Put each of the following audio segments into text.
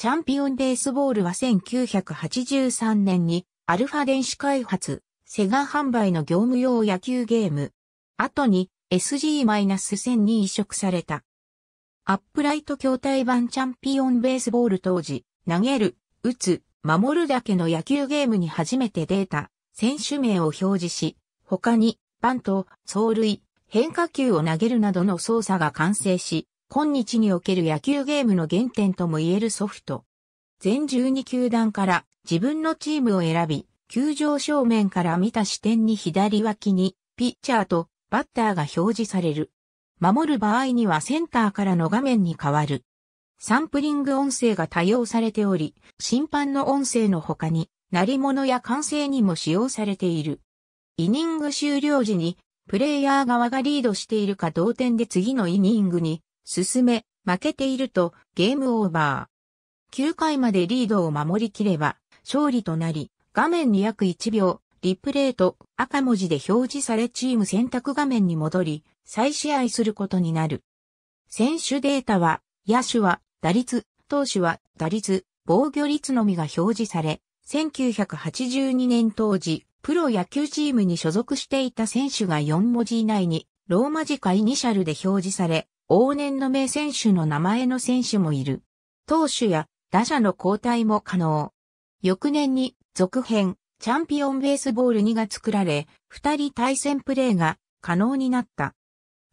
チャンピオンベースボールは1983年にアルファ電子開発、セガ販売の業務用野球ゲーム。後に SG-1000 に移植された。アップライト筐体版チャンピオンベースボール当時、投げる、打つ、守るだけの野球ゲームに初めてデータ、選手名を表示し、他に、バント、走塁、変化球を投げるなどの操作が完成し、今日における野球ゲームの原点とも言えるソフト。全12球団から自分のチームを選び、球場正面から見た視点に左脇に、ピッチャーとバッターが表示される。守る場合にはセンターからの画面に変わる。サンプリング音声が多用されており、審判の音声の他に、鳴り物や歓声にも使用されている。イニング終了時に、プレイヤー側がリードしているか同点で次のイニングに進め、負けているとゲームオーバー。9回までリードを守りきれば勝利となり、画面に約1秒、リプレイと赤文字で表示されチーム選択画面に戻り、再試合することになる。選手データは、野手は打率、投手は打率、防御率のみが表示され、1982年当時、プロ野球チームに所属していた選手が4文字以内に、ローマ字かイニシャルで表示され、往年の名選手の名前の選手もいる。投手や打者の交代も可能。翌年に続編、チャンピオンベースボール2が作られ、二人対戦プレーが可能になった。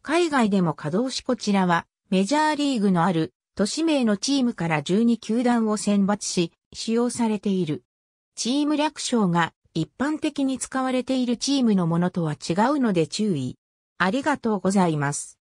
海外でも稼働しこちらは、メジャーリーグのある都市名のチームから12球団を選抜し、使用されている。チーム略称が一般的に使われているチームのものとは違うので注意。ありがとうございます。